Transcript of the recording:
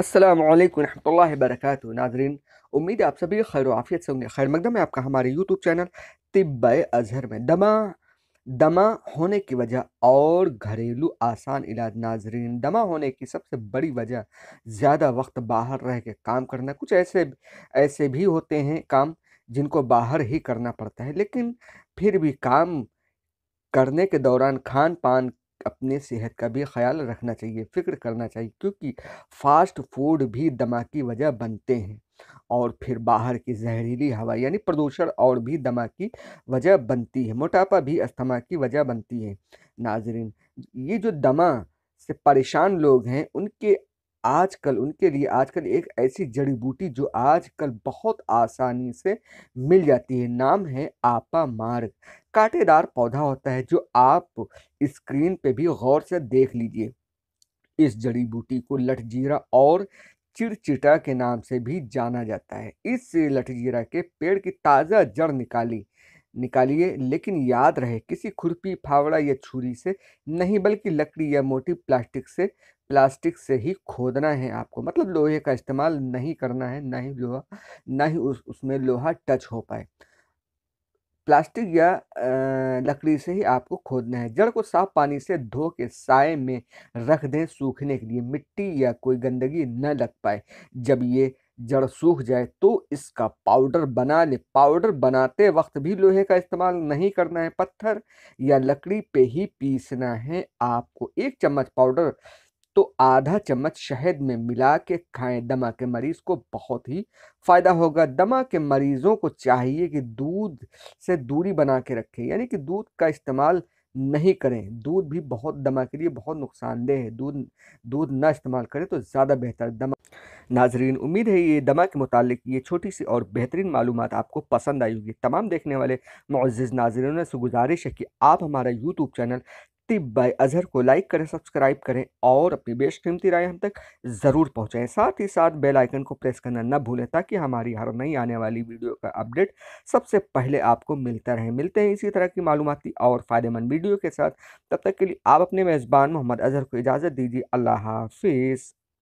असलकम वरहमल वरक नाजरीन उम्मीद है आप सभी खैर आफियत से होंगे खैर मकदम है आपका हमारे यूट्यूब चैनल तिब्ब अजहर में दमा दमा होने की वजह और घरेलू आसान इलाज नाजरीन दमा होने की सबसे बड़ी वजह ज़्यादा वक्त बाहर रह के काम करना कुछ ऐसे ऐसे भी होते हैं काम जिनको बाहर ही करना पड़ता है लेकिन फिर भी काम करने के दौरान खान पान अपने सेहत का भी ख्याल रखना चाहिए फ़िक्र करना चाहिए क्योंकि फास्ट फूड भी दमा की वजह बनते हैं और फिर बाहर की जहरीली हवा यानी प्रदूषण और भी दमा की वजह बनती है मोटापा भी अस्थमा की वजह बनती है नाजरीन ये जो दमा से परेशान लोग हैं उनके आजकल उनके लिए आजकल एक ऐसी जड़ी बूटी जो आजकल बहुत आसानी से मिल जाती है नाम है आपा मार्ग कांटेदार पौधा होता है जो आप स्क्रीन पे भी गौर से देख लीजिए इस जड़ी बूटी को लठजीरा और चिड़चिटा के नाम से भी जाना जाता है इस लठजीरा के पेड़ की ताज़ा जड़ निकाली निकालिए लेकिन याद रहे किसी खुरपी फावड़ा या छुरी से नहीं बल्कि लकड़ी या मोटी प्लास्टिक से प्लास्टिक से ही खोदना है आपको मतलब लोहे का इस्तेमाल नहीं करना है ना ही लोहा ना ही उस उसमें लोहा टच हो पाए प्लास्टिक या लकड़ी से ही आपको खोदना है जड़ को साफ पानी से धो के साय में रख दें सूखने के लिए मिट्टी या कोई गंदगी न लग पाए जब ये जड़ सूख जाए तो इसका पाउडर बना ले पाउडर बनाते वक्त भी लोहे का इस्तेमाल नहीं करना है पत्थर या लकड़ी पे ही पीसना है आपको एक चम्मच पाउडर तो आधा चम्मच शहद में मिला के खाएं दमा के मरीज़ को बहुत ही फ़ायदा होगा दमा के मरीज़ों को चाहिए कि दूध से दूरी बना के रखें यानी कि दूध का इस्तेमाल नहीं करें दूध भी बहुत दमा के लिए बहुत नुकसानदेह है दूध दूध ना इस्तेमाल करें तो ज़्यादा बेहतर दमा नाजरीन उम्मीद है ये दमा के मुतालिक ये छोटी सी और बेहतरीन मालूम आपको पसंद आई होगी तमाम देखने वाले मुज्ज़ नाजरनों से गुजारिश है कि आप हमारा YouTube channel Tip by Azhar को लाइक करें सब्सक्राइब करें और अपनी बेस्ट कीमती राय हम तक ज़रूर पहुंचाएं साथ ही साथ बेल आइकन को प्रेस करना न भूलें ताकि हमारी हर नई आने वाली वीडियो का अपडेट सबसे पहले आपको मिलता रहे मिलते हैं इसी तरह की मालूमती और फ़ायदेमंद वीडियो के साथ तब तक के लिए आप अपने मेज़बान मोहम्मद अजहर को इजाज़त दीजिए अल्लाह हाफिज़